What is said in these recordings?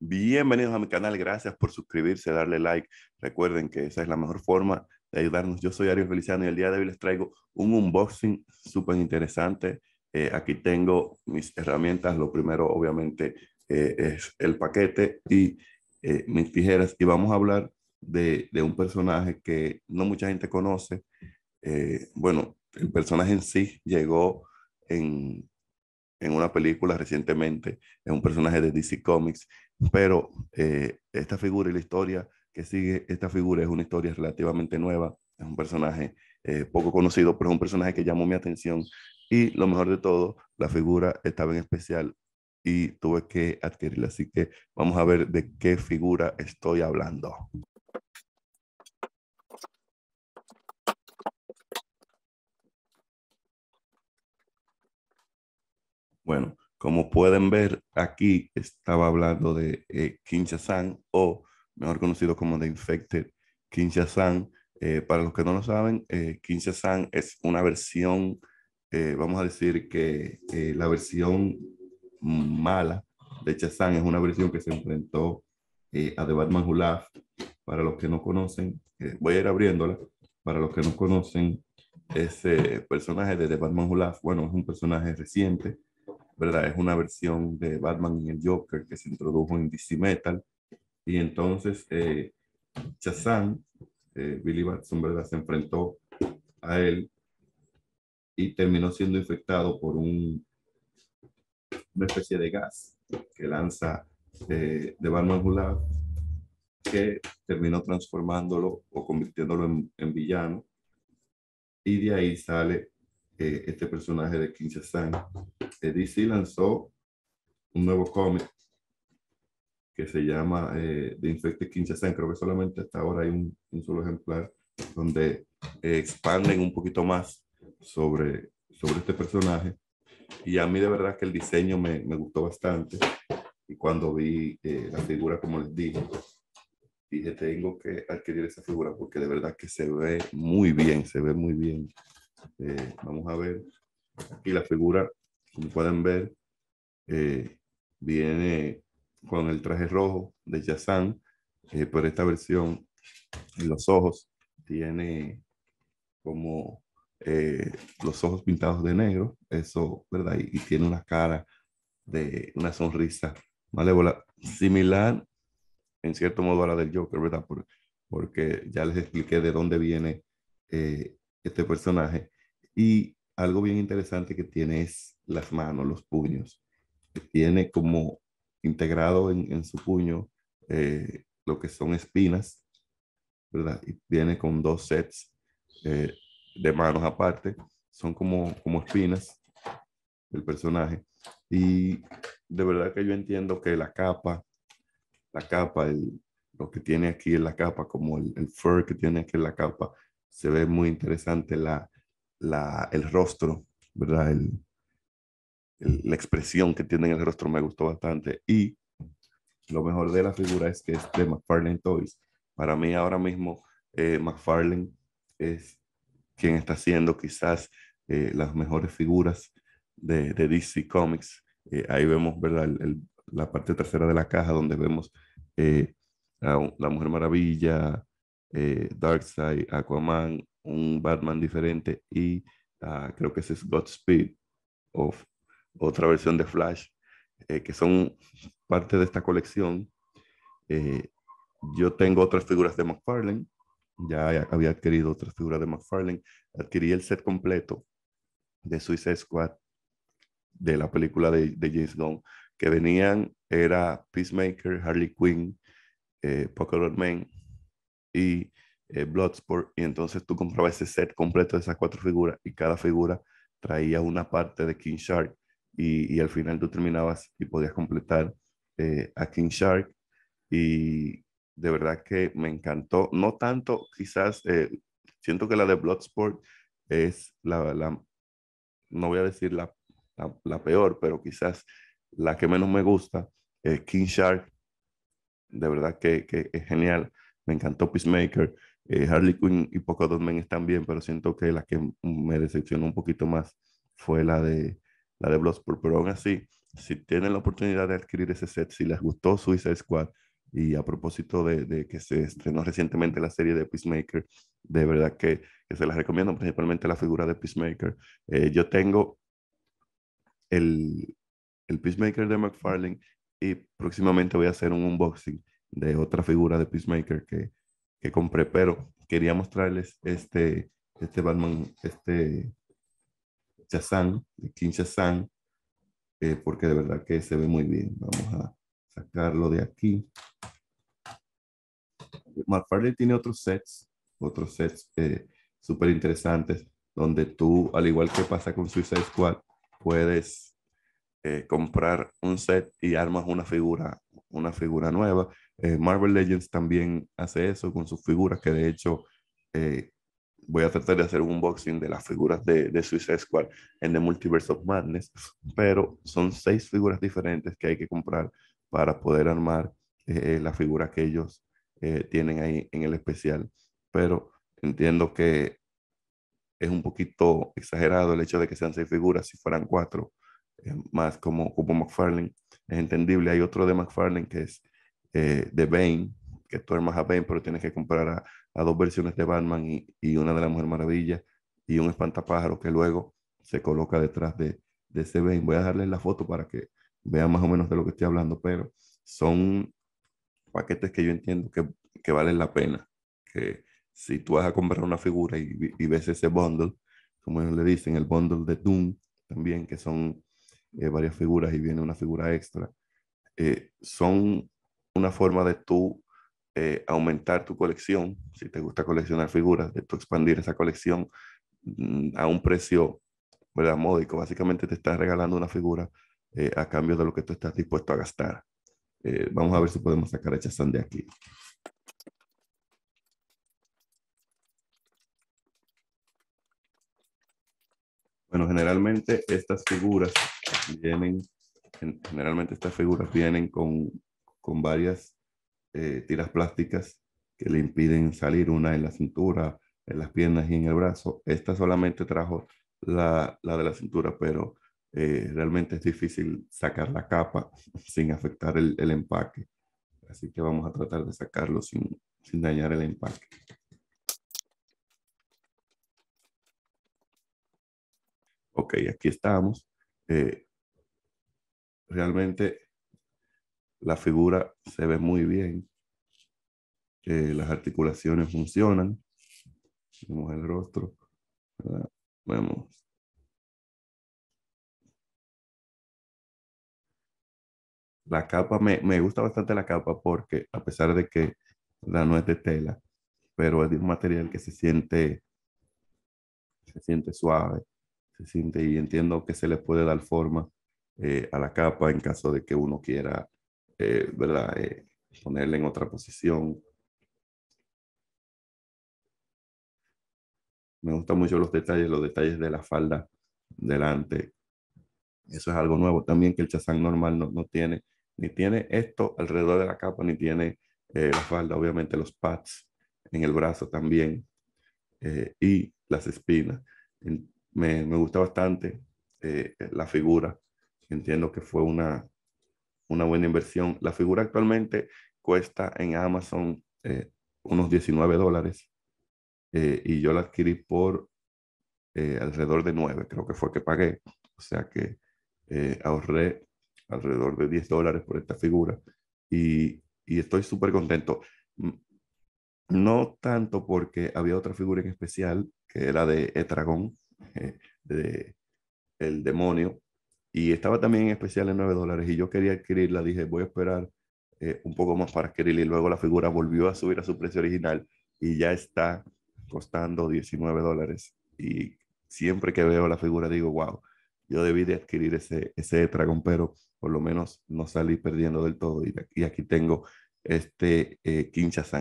Bienvenidos a mi canal, gracias por suscribirse, darle like. Recuerden que esa es la mejor forma de ayudarnos. Yo soy Ariel Feliciano y el día de hoy les traigo un unboxing súper interesante. Eh, aquí tengo mis herramientas. Lo primero, obviamente, eh, es el paquete y eh, mis tijeras. Y vamos a hablar de, de, un personaje que no mucha gente conoce. bueno, el personaje en sí llegó en, en una película recientemente. Es un personaje de DC Comics pero eh, esta figura y la historia que sigue esta figura es una historia relativamente nueva, es un personaje eh, poco conocido, pero es un personaje que llamó mi atención y lo mejor de todo, la figura estaba en especial y tuve que adquirirla, así que vamos a ver de qué figura estoy hablando. Bueno, como pueden ver, aquí estaba hablando de eh, o mejor conocido como The Infected Kinshasa. Eh, para los que no lo saben, eh, Kinshasa es una versión, eh, vamos a decir que eh, la versión mala de Chazan es una versión que se enfrentó a The Batman Hulaf. Para los que no conocen, voy a ir abriéndola. Para los que no conocen, ese personaje de The Batman Hulaf, bueno, es un personaje reciente ¿verdad? Es una versión de Batman y el Joker que se introdujo en DC Metal. Y entonces eh, eh, Billy Batson, ¿verdad? Se enfrentó a él y terminó siendo infectado por una especie de gas que lanza eh, de Batman que terminó transformándolo o convirtiéndolo en villano. Y de ahí sale eh, este personaje de Kinshasa Sang eh, DC lanzó un nuevo cómic que se llama eh, The Infected Kinshasa, Creo que solamente hasta ahora hay un, solo ejemplar donde expanden un poquito más sobre, sobre este personaje. Y a mí de verdad que el diseño me, me gustó bastante. Y cuando vi la figura, como les dije, dije, tengo que adquirir esa figura porque de verdad que se ve muy bien, se ve muy bien eh, vamos a ver aquí la figura, como pueden ver, eh, viene con el traje rojo de Yazan, eh, pero esta versión los ojos tiene como los ojos pintados de negro, eso, ¿verdad? Y, tiene una cara de una sonrisa malévola, similar en cierto modo a la del Joker, ¿verdad? Por, porque ya les expliqué de dónde viene este personaje y algo bien interesante que tiene es las manos, los puños. Tiene como integrado en, su puño eh, lo que son espinas, ¿verdad? Y viene con dos sets eh, de manos aparte, son como, como espinas el personaje. Y de verdad que yo entiendo que la capa, la capa, lo que tiene aquí en la capa, como el, el fur que tiene aquí en la capa, se ve muy interesante la, la, el rostro, ¿verdad? la expresión que tiene en el rostro me gustó bastante. Y lo mejor de la figura es que es de McFarlane Toys. Para mí ahora mismo eh, McFarlane es quien está haciendo quizás eh, las mejores figuras de, DC Comics. Eh, ahí vemos ¿verdad? la parte trasera de la caja donde vemos a la Mujer Maravilla, Darkseid, Aquaman, un Batman diferente y ah, creo que ese es Godspeed o otra versión de Flash, eh, que son parte de esta colección. Eh, yo tengo otras figuras de McFarlane, ya había adquirido otras figuras de McFarlane, adquirí el set completo de Suicide Squad de la película de, James Gunn, que venían, era Peacemaker, Harley Quinn, eh, Man y eh, Bloodsport, y entonces tú comprabas ese set completo de esas cuatro figuras y cada figura traía una parte de King Shark y, y al final tú terminabas y podías completar eh, a King Shark y de verdad que me encantó, no tanto quizás, eh, siento que la de Bloodsport es la, la no voy a decir la, la, peor, pero quizás la que menos me gusta, es King Shark, de verdad que, que es genial, me encantó Peacemaker eh, Harley Quinn y Poco Men están bien, pero siento que la que me decepcionó un poquito más fue la de, la de Bloodsport. Pero aún así, si tienen la oportunidad de adquirir ese set, si les gustó Suicide Squad, y a propósito de, que se estrenó recientemente la serie de Peacemaker, de verdad que, se las recomiendo, principalmente la figura de Peacemaker. Eh, yo tengo el, el Peacemaker de McFarlane y próximamente voy a hacer un unboxing de otra figura de Peacemaker que, que compré, pero quería mostrarles este, este Batman, este Shazam, King eh, porque de verdad que se ve muy bien. Vamos a sacarlo de aquí. McFarlane tiene otros sets, otros sets eh, súper interesantes, donde tú, al igual que pasa con Suicide Squad, puedes eh, comprar un set y armas una figura una figura nueva. Eh, Marvel Legends también hace eso con sus figuras, que de hecho eh, voy a tratar de hacer un unboxing de las figuras de, de Suicide Squad en The Multiverse of Madness, pero son seis figuras diferentes que hay que comprar para poder armar eh, la figura que ellos tienen ahí en el especial. Pero entiendo que es un poquito exagerado el hecho de que sean seis figuras, si fueran cuatro, más como, como McFarlane es entendible. Hay otro de McFarlane que es eh, de Bane, que tú armas a Bane, pero tienes que comprar a, dos versiones de Batman y, y, una de la Mujer Maravilla y un espantapájaro que luego se coloca detrás de, ese Bane. Voy a darles la foto para que vean más o menos de lo que estoy hablando, pero son paquetes que yo entiendo que, valen la pena. Que si tú vas a comprar una figura y, y ves ese bundle, como ellos le dicen, el bundle de Doom también, que son varias figuras y viene una figura extra, eh, son una forma de tú eh, aumentar tu colección, si te gusta coleccionar figuras, de tú expandir esa colección mm, a un precio, ¿verdad? Módico. Básicamente te estás regalando una figura eh, a cambio de lo que tú estás dispuesto a gastar. vamos a ver si podemos sacar a Chazán de aquí. Bueno, generalmente estas figuras vienen, generalmente estas figuras vienen con, con varias eh, tiras plásticas que le impiden salir, una en la cintura, en las piernas y en el brazo. Esta solamente trajo la, la de la cintura, pero eh, realmente es difícil sacar la capa sin afectar el, el, empaque. Así que vamos a tratar de sacarlo sin, sin dañar el empaque. Ok, aquí estamos realmente la figura se ve muy bien, las articulaciones funcionan, vemos el rostro, vemos. La capa, me, me, gusta bastante la capa porque a pesar de que la no es de tela, pero es de un material que se siente, se siente suave se siente y entiendo que se le puede dar forma eh, a la capa en caso de que uno quiera, eh, ¿verdad? Eh, ponerla en otra posición. Me gustan mucho los detalles, los detalles de la falda delante. Eso es algo nuevo también que el chazán normal no, no tiene. Ni tiene esto alrededor de la capa, ni tiene la falda, obviamente los pads en el brazo también y las espinas me, gusta bastante eh, la figura. Entiendo que fue una, una buena inversión. La figura actualmente cuesta en Amazon eh, unos 19 dólares eh, y yo la adquirí por alrededor de 9, creo que fue que pagué. O sea que ahorré alrededor de 10 dólares por esta figura y, y estoy súper contento. No tanto porque había otra figura en especial que era de Etragón, de, el demonio. Y estaba también en especial en 9 dólares y yo quería adquirirla. Dije, voy a esperar eh, un poco más para adquirirla. Y luego la figura volvió a subir a su precio original y ya está costando 19 dólares. Y siempre que veo la figura digo, wow, yo debí de adquirir ese, ese dragón, pero por lo menos no salí perdiendo del todo. Y, aquí tengo este eh,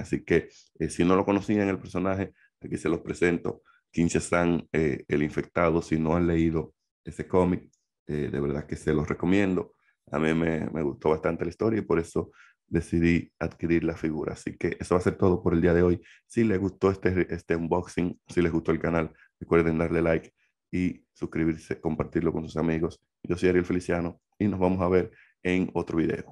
Así que eh, si no lo conocían el personaje, aquí se los presento quince están eh, el infectado. Si no han leído ese cómic, eh, de verdad que se los recomiendo. A mí me, me, gustó bastante la historia y por eso decidí adquirir la figura. Así que eso va a ser todo por el día de hoy. Si les gustó este, este unboxing, si les gustó el canal, recuerden darle like y suscribirse, compartirlo con sus amigos. Yo soy Ariel Feliciano y nos vamos a ver en otro video.